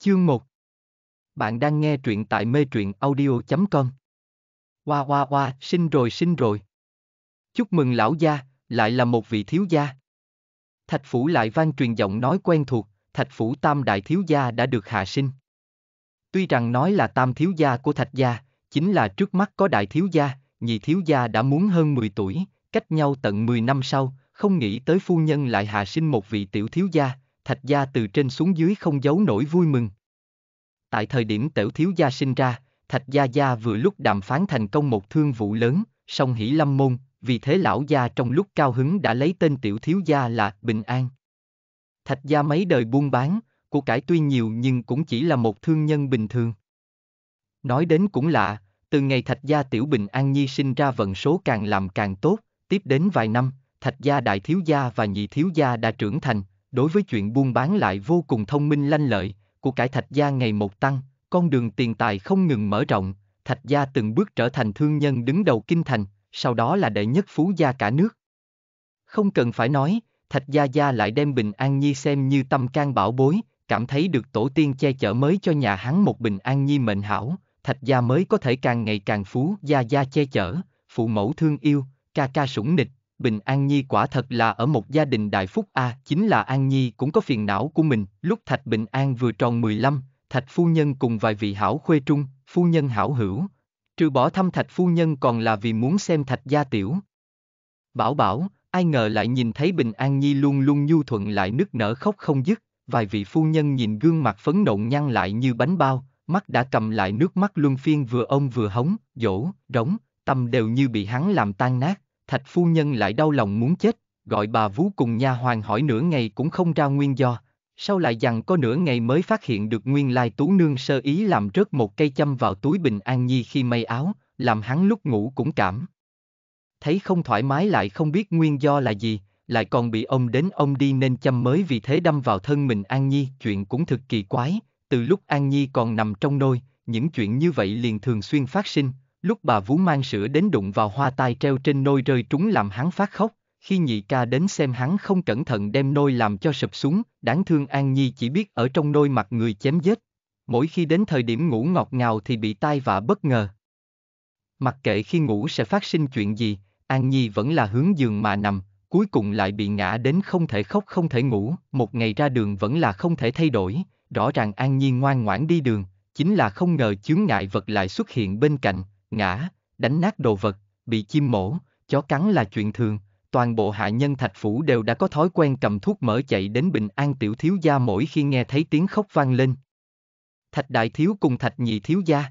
Chương 1 Bạn đang nghe truyện tại mê truyện audio.com Hoa hoa hoa, sinh rồi sinh rồi. Chúc mừng lão gia, lại là một vị thiếu gia. Thạch phủ lại vang truyền giọng nói quen thuộc, thạch phủ tam đại thiếu gia đã được hạ sinh. Tuy rằng nói là tam thiếu gia của thạch gia, chính là trước mắt có đại thiếu gia, nhị thiếu gia đã muốn hơn 10 tuổi, cách nhau tận 10 năm sau, không nghĩ tới phu nhân lại hạ sinh một vị tiểu thiếu gia, Thạch gia từ trên xuống dưới không giấu nổi vui mừng. Tại thời điểm tiểu thiếu gia sinh ra, Thạch gia gia vừa lúc đàm phán thành công một thương vụ lớn, song hỷ lâm môn, vì thế lão gia trong lúc cao hứng đã lấy tên tiểu thiếu gia là Bình An. Thạch gia mấy đời buôn bán, của cải tuy nhiều nhưng cũng chỉ là một thương nhân bình thường. Nói đến cũng lạ, từ ngày Thạch gia tiểu Bình An Nhi sinh ra vận số càng làm càng tốt, tiếp đến vài năm, Thạch gia đại thiếu gia và nhị thiếu gia đã trưởng thành, đối với chuyện buôn bán lại vô cùng thông minh lanh lợi, của cải thạch gia ngày một tăng, con đường tiền tài không ngừng mở rộng, thạch gia từng bước trở thành thương nhân đứng đầu kinh thành, sau đó là đệ nhất phú gia cả nước. Không cần phải nói, thạch gia gia lại đem bình an nhi xem như tâm can bảo bối, cảm thấy được tổ tiên che chở mới cho nhà hắn một bình an nhi mệnh hảo, thạch gia mới có thể càng ngày càng phú gia gia che chở, phụ mẫu thương yêu, ca ca sủng nịch, Bình An Nhi quả thật là ở một gia đình đại phúc A, à, chính là An Nhi cũng có phiền não của mình, lúc Thạch Bình An vừa tròn 15, Thạch Phu Nhân cùng vài vị hảo khuê trung, Phu Nhân hảo hữu, trừ bỏ thăm Thạch Phu Nhân còn là vì muốn xem Thạch gia tiểu. Bảo bảo, ai ngờ lại nhìn thấy Bình An Nhi luôn luôn nhu thuận lại nức nở khóc không dứt, vài vị phu nhân nhìn gương mặt phấn nộn nhăn lại như bánh bao, mắt đã cầm lại nước mắt luân phiên vừa ông vừa hống, dỗ, rống, tâm đều như bị hắn làm tan nát. Thạch phu nhân lại đau lòng muốn chết, gọi bà vú cùng nha hoàng hỏi nửa ngày cũng không ra nguyên do, sau lại rằng có nửa ngày mới phát hiện được nguyên lai tú nương sơ ý làm rớt một cây châm vào túi bình an nhi khi may áo, làm hắn lúc ngủ cũng cảm. Thấy không thoải mái lại không biết nguyên do là gì, lại còn bị ông đến ông đi nên châm mới vì thế đâm vào thân mình An Nhi, chuyện cũng thực kỳ quái, từ lúc An Nhi còn nằm trong nôi, những chuyện như vậy liền thường xuyên phát sinh, Lúc bà vú mang sữa đến đụng vào hoa tai treo trên nôi rơi trúng làm hắn phát khóc, khi nhị ca đến xem hắn không cẩn thận đem nôi làm cho sụp xuống, đáng thương An Nhi chỉ biết ở trong nôi mặt người chém giết. Mỗi khi đến thời điểm ngủ ngọt ngào thì bị tai vạ bất ngờ. Mặc kệ khi ngủ sẽ phát sinh chuyện gì, An Nhi vẫn là hướng giường mà nằm, cuối cùng lại bị ngã đến không thể khóc không thể ngủ, một ngày ra đường vẫn là không thể thay đổi, rõ ràng An Nhi ngoan ngoãn đi đường, chính là không ngờ chướng ngại vật lại xuất hiện bên cạnh, ngã, đánh nát đồ vật, bị chim mổ, chó cắn là chuyện thường, toàn bộ hạ nhân thạch phủ đều đã có thói quen cầm thuốc mỡ chạy đến bình an tiểu thiếu gia mỗi khi nghe thấy tiếng khóc vang lên. Thạch đại thiếu cùng thạch nhị thiếu gia.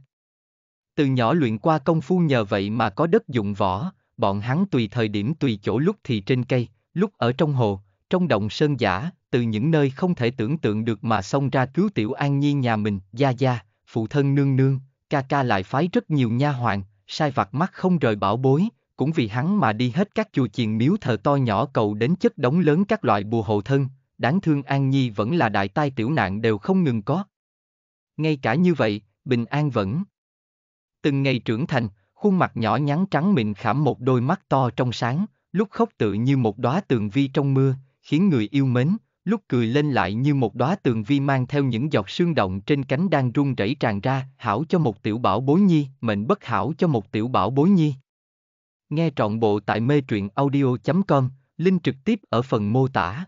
Từ nhỏ luyện qua công phu nhờ vậy mà có đất dụng võ, bọn hắn tùy thời điểm tùy chỗ lúc thì trên cây, lúc ở trong hồ, trong động sơn giả, từ những nơi không thể tưởng tượng được mà xông ra cứu tiểu an nhi nhà mình, gia gia, phụ thân nương nương, ca ca lại phái rất nhiều nha hoàn, sai vặt mắt không rời bảo bối, cũng vì hắn mà đi hết các chùa chiền miếu thờ to nhỏ cầu đến chất đống lớn các loại bùa hộ thân, đáng thương An Nhi vẫn là đại tai tiểu nạn đều không ngừng có. Ngay cả như vậy, bình an vẫn. Từng ngày trưởng thành, khuôn mặt nhỏ nhắn trắng mịn khảm một đôi mắt to trong sáng, lúc khóc tự như một đóa tường vi trong mưa, khiến người yêu mến, lúc cười lên lại như một đóa tường vi mang theo những giọt sương động trên cánh đang run rẩy tràn ra, hảo cho một tiểu bảo bối nhi, mệnh bất hảo cho một tiểu bảo bối nhi. Nghe trọn bộ tại mê truyện audio.com, link trực tiếp ở phần mô tả.